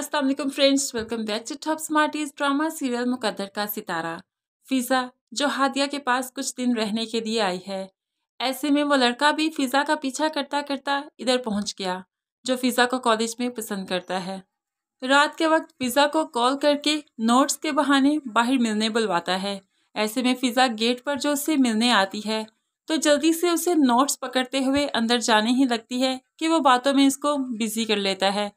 Aslam friends welcome back to top smarties drama serial Muqaddar ka Sitara फ़िज़ा जो हादिया के पास कुछ दिन रहने के लिए आई है ऐसे में वो लड़का भी फ़िज़ा का पीछा करता करता इधर पहुंच गया जो फ़िज़ा को कॉलेज में पसंद करता है रात के वक्त फ़िज़ा को कॉल करके नोट्स के बहाने बाहर मिलने बुलवाता है ऐसे में फ़िज़ा गेट पर जो उससे मिलने आती है तो जल्दी से उसे नोट्स पकड़ते हुए अंदर जाने ही लगती है कि वो बातों में इसको बिज़ी कर लेता है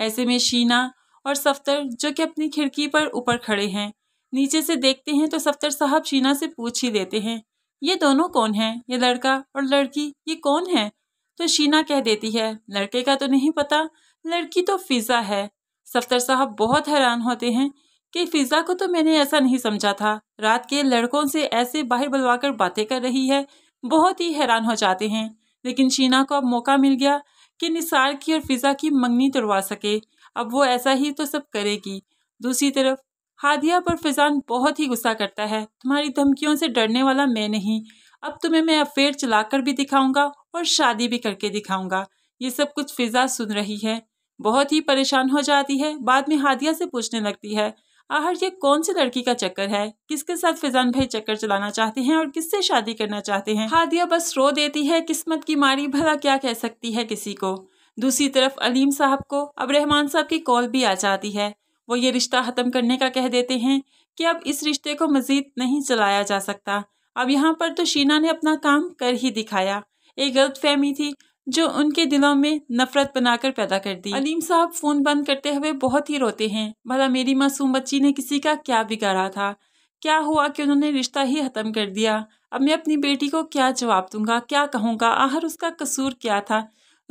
ऐसे में शीना और सफ्तर जो कि अपनी खिड़की पर ऊपर खड़े हैं नीचे से देखते हैं तो सफ्तर साहब शीना से पूछ ही देते हैं ये दोनों कौन हैं ये लड़का और लड़की ये कौन है तो शीना कह देती है लड़के का तो नहीं पता लड़की तो फिज़ा है सफ्तर साहब बहुत हैरान होते हैं कि फिज़ा को तो मैंने ऐसा नहीं समझा था रात के लड़कों से ऐसे बाहर बुलवा कर बातें कर रही है बहुत ही हैरान हो जाते हैं लेकिन शीना को अब मौका मिल गया कि निसार की और फिज़ा की मंगनी तुड़वा सके अब वो ऐसा ही तो सब करेगी दूसरी तरफ हादिया पर फिजान बहुत ही गुस्सा करता है तुम्हारी धमकियों से डरने वाला मैं नहीं अब तुम्हें मैं अफेयर चलाकर भी दिखाऊंगा और शादी भी करके दिखाऊंगा ये सब कुछ फिजा सुन रही है बहुत ही परेशान हो जाती है बाद में हादिया से पूछने लगती है आहर ये कौन सी लड़की का चक्कर है किसके साथ फिजान भाई चक्कर चलाना चाहते हैं और किससे शादी करना चाहते हैं हादिया बस रो देती है किस्मत की मारी भला क्या कह सकती है किसी को दूसरी तरफ अलीम साहब को अब रहमान साहब की कॉल भी आ जाती है वो ये रिश्ता ख़त्म करने का कह देते हैं कि अब इस रिश्ते को मज़ीद नहीं चलाया जा सकता अब यहाँ पर तो शीना ने अपना काम कर ही दिखाया एक गलत फहमी थी जो उनके दिलों में नफरत बनाकर पैदा कर दी अलीम साहब फोन बंद करते हुए बहुत ही रोते हैं भला मेरी मासूम बच्ची ने किसी का क्या बिगाड़ा था क्या हुआ कि उन्होंने रिश्ता ही ख़त्म कर दिया अब मैं अपनी बेटी को क्या जवाब दूंगा क्या कहूँगा आहर उसका कसूर क्या था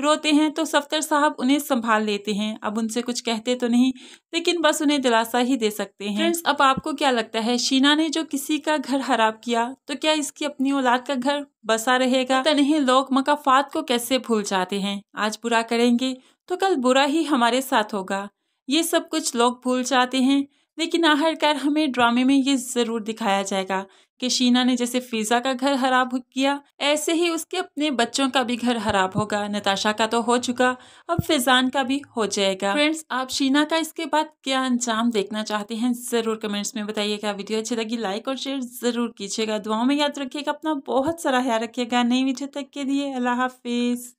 रोते हैं तो सफ्तर साहब उन्हें संभाल लेते हैं अब उनसे कुछ कहते तो नहीं लेकिन बस उन्हें दिलासा ही दे सकते हैं फ्रेंड्स अब आपको क्या लगता है शीना ने जो किसी का घर खराब किया तो क्या इसकी अपनी औलाद का घर बसा रहेगा नहीं लोग मकाफात को कैसे भूल जाते हैं आज बुरा करेंगे तो कल बुरा ही हमारे साथ होगा ये सब कुछ लोग भूल जाते हैं लेकिन आखिरकार हमें ड्रामे में ये ज़रूर दिखाया जाएगा कि शीना ने जैसे फिज़ा का घर खराब किया ऐसे ही उसके अपने बच्चों का भी घर खराब होगा नताशा का तो हो चुका अब फिजान का भी हो जाएगा फ्रेंड्स आप शीना का इसके बाद क्या अंजाम देखना चाहते हैं ज़रूर कमेंट्स में बताइएगा वीडियो अच्छी लगी लाइक और शेयर ज़रूर कीजिएगा दुआओं में याद रखिएगा अपना बहुत सारा ख्याल रखिएगा नई वीडियो तक के लिए अल्लाह हाफिज़